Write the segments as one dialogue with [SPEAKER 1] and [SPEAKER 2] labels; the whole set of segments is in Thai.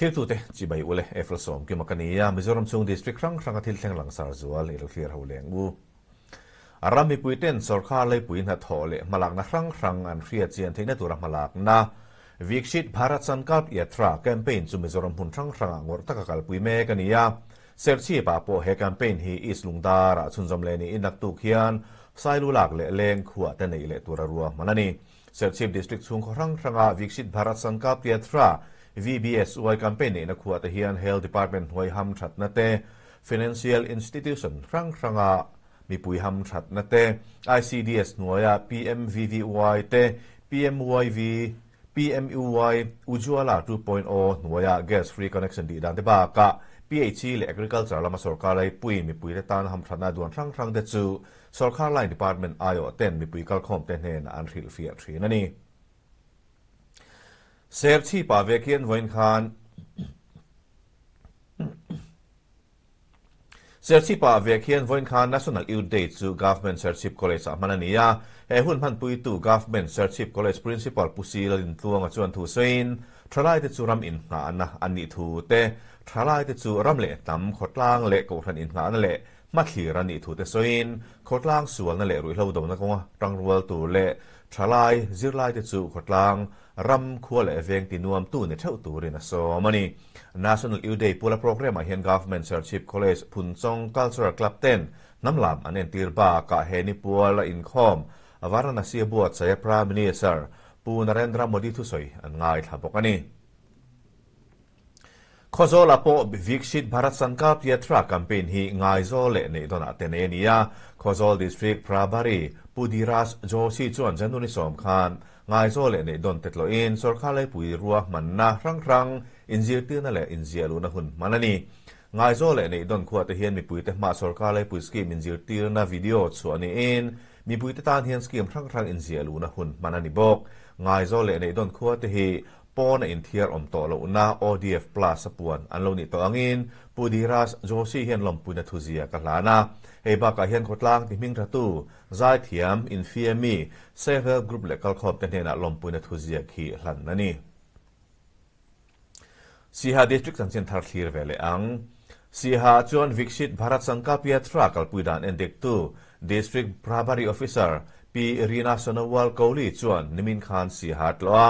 [SPEAKER 1] เคลตัวเตะจีบายอุเลเอฟลสอมกิมกันียมิจอรัมซุงดิสตริกครั้งครั้งที่เซงหลังซาร์จวลอิรักเซียร์ฮาวเลงบูอารามีปุยเต้นสุร์คาเลยปุยนัทโฮเลมาลักนัะครั้งครั้งอันเครียดเจียนเ่นตัวรัะมาลักนะวิกชิตบารัตสันกับเอทราแคมเปญซูมิจอรัมพูนครั้งครั้งอังวรตะกะกลปุยเมกันียาเซอร์ชีปาโปเฮแคมเปญฮีอิสลุงดาระซุนจอมเลนีอินักตุกียนไซลูลักเลเลงขวัตในอิเลตัวรัวมานันนี่เซอร์ชีปดิสตริกซุงครั้งครั้งอาวิกชิตภารัตสันกับเอทรา VBS ไว้คัมเปญในัขวดเฮียนเฮลท์ดีพาร์ตเมนต์ว้ห้ามชัดนัตเต้ฟินแลนเชียลอินสติทิวชันรังรังอามีปุยหัามชัดนัตเต้ ICDS นัวยอะ PMVVY เต้ PMYV PMUY อุจวัลล่า2.0นัวยอะ Gas Free Connection ดีดันเดบากะ PHC และ Agriculture ละมาสอร์คาร์ไลปุยมีปุยเลตานหัามชัดนัดวนรังรังเดจูสอร์คาร์ไลดีพาร์ตเมนต์ไอโอเต้นมีปุยกัลคอมเต้เนนอันทริลฟิอาทรีนั่นนี่เซฟชีป่าเวกียนวอินคานเซฟชีป่าเวกียนวอินคาน National Youth Day จู Government Leadership College มันนียาเอหุ่นพันปุยตู่ Government Leadership College Principal ปุซีลินตัวงชวนทูเซนทรายติจูรัมอินหานะอันนี้ทูเตทรายติจูรัมเละตั้มขดล่างเละกทันอินหานเละมาขี่รันอีทูเตโซินขดล่างส่วนนั่นแหละรุ่ยเล่าดมนะกงรังรัวตูเละทลายจิรลายติจูขดล่างรำคัวเลเวงตินวมตู้ในเท่าตูเรนะโซมันนี่ National Youth Day ปูละโปรแกรมเฮียน Government Scholarship College พุนซอง Cultural Club เต้นน้ำลำอันเนตีรบากะเฮนิปัวละอินคอมวารณาเสียบวดสายพระมินิเซอร์ปูนเรนดรามดิทุสอยง่ายทับกันนี่ข้อโซลาโปวิกชิตบารัตสังกัปยทราคัมเปญฮีง่ายโซเลในตอนอัตเนเนียข้อโซลดิสทริกพระบารีปูดีรัสโจซีจวนจันนุนิสอมคานงายโซเลในดนเต็ดโลเอนสอร์าเลยปุยรัวมันนะครั้งครั้งอินเจียตื่นนั่นแหละอินเจียลูนะคุณมันนี่งายโซเลในดนขวดเฮียนมีปุยเตมาสอร์าเลยปุยสกีมินเจียตื่นนะวิดีโอส่วนนี้เองมีปุยเต่ตาเฮียนสกีมครั้งครั้งอินเจียลูนะคุณมันนี่บอกงายโซเลในดนขวดเฮี pon in thier om to lo na ODF plus puan an lo ni to angin pudiras josi hian lompuna thuzia ka hlana heba ka hian khotlang ti ming ratu zai thiam in fiami several group le kal khop ten hena lompuna thuzia khi hlan nani siha district an chen thar thlir vele ang siha chon vikshit bharat sankapia tra kal puidan en dek tu district primary officer pi rina sonowal koli chuan nimin khan siha tloa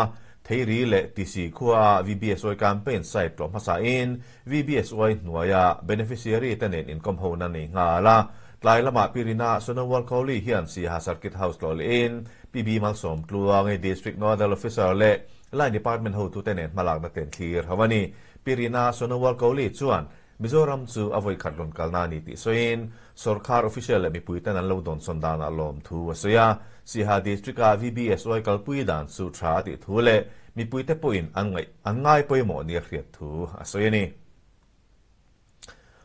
[SPEAKER 1] ทีรีเลติสีขัว VBS ไว้การเป็นไซต์กลมภาษาอิน VBS ไว้หน่วยา beneficiary แตนเน้นอินคอมโฮนันเองงาละหลายละมาพิรินาสนวัลคอลีเฮียนซีฮาสักกิทเฮาส์กลอลอินพีบีมังสมตัวในดิสทริกนอร์ดเลฟิเซอร์เล่ไลน์ดีพาร์ตเมนต์เฮาตุเตเนตมาหลังนักเตนคีร์ฮาวานีพิรินาสนวัลคอลีชวน mizoram chu avoi khatlon kalna ni ti in sarkar official le mipuiten an lo don sondana lom thu asoya siha district a vbs oi kalpui dan chu tha ti thu le mipuite poin angai angai poimo ni khriat thu asoyani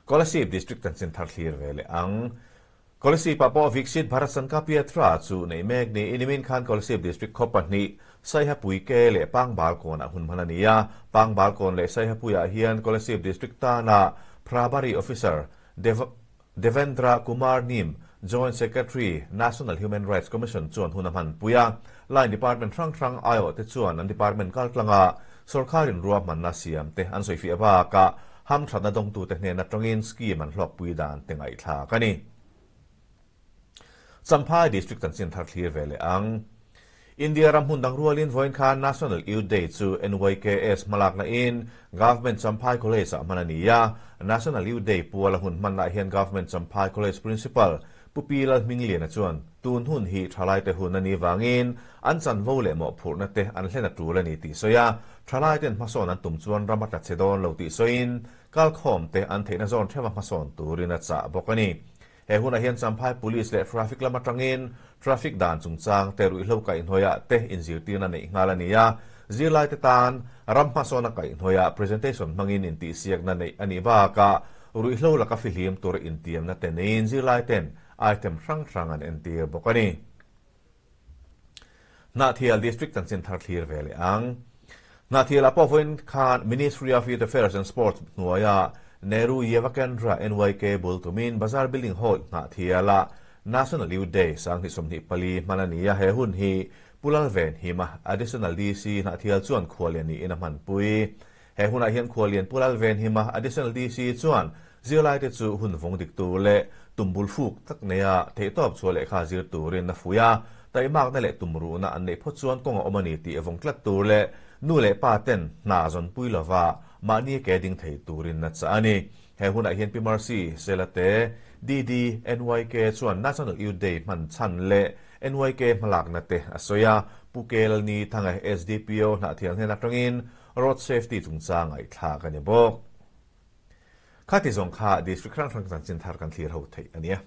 [SPEAKER 1] kolasi district tan sin thar thlir vele ang กคลสีปปอวิกซิตภารสันกาเปียตราจูในเมกนีอินิมินคันกคลสีดิสตริกคอปนีไซฮปุยเกเล่ปังบาลโคนาหุนมานียาปังบาลโคนเลไซฮปุยอาเฮียนกคลสีดิสตริกตานาพระบารีออฟิเซอร์เดเวนดรากุมารนิมจอยน์เซคเตอรี่นัชสั่นแนลฮิวแมนไรท์คอมมิชชั่นจวนหุนมันปุยาไลน์ดีพาร์ตเมนต์ทรังทรังไอโอเตจวนอันดีพาร์ตเมนต์กาลกลางาสุรคารินรัวมันนาเซียมเตอันสวยฟีอาบากะฮัมทรัตนาดงตูเตเนนัตรงินสกีมันหลบปุยดานเตงไอทากันีสัมภายดิสตริกตันสินทัดเลียเวลอังอินเดียรำหุ่นดังรัวลินวอยคาน n น t i o n a l Youth d น y จู NYKS มาลักนาอิน g o v e r n m สัมภาคอลเลจสัมานานียา National ย o u t h d ปัวละหุ่นมันละเฮียนกั v e r นสัมภาย c o l ล e g e p r i n c i p a ูปพปีละมิงเลียนจวนตูนหุ่นฮีทลายเตหุ่นนันีวางอินอันสันวูเลหมอผูนัเตอันเลนตูเลนิติโซยาทลายเตนมาสอนอันตุมจวนรามัดเซดอนเลวติสยินกาลคอมเตอันเทนจอนเทมามาสอนตูรินัตซาบกนี he hun a hian champhai police le traffic lama tangin traffic dan chungchang te rui hlo ka in hoya te in zir tina nei ngala ni ya zirlai te tan rampa sona ka in hoya presentation mangin in ti siak na nei ani ba ka rui hlo la ka filim tur in tiam na te nein zirlai ten item rang rang an en tir bokani na thial district tan center clear vele ang na thial apo foin khan ministry of youth affairs and sports nuaya Nehru Yevakendra NYK Bultumin Bazaar Building Hall ngạ thia la National Youth Day sang ni somni pali manania he hun hi pulal ven hi ma additional DC na thial chuan khwalian ni in man pui he huna hian khwalian pulal ven hi ma additional DC chuan zirlai te chu hun vong dik tu le tumbul fuk tak neya te top chu le kha zir tu rin na fuya tai mak na le tumru na an nei pho chuan kong omani ti avong tlat tu le nu le pa ten na zon pui lova มานี่แกดิ้งไทยตูรินนัดสานีเฮหุนไอเฮียนพิมาร์ซีเซลเตดีดีเอ็นวายเกส่วนนาสนุกอยูเดย์มันชันเล่เอ็นวายเกมาลักนัทเตอสุยาปุเกลนีทางไอเอสดีพีโอนาเทียนเฮนักตรงอินรถเซฟตี้ตุงซางไอทากันยบอกข้าที่สงข้าดีสุดครั้งทางการจินทาร์กันทีร่เราไทยอันเนี้ย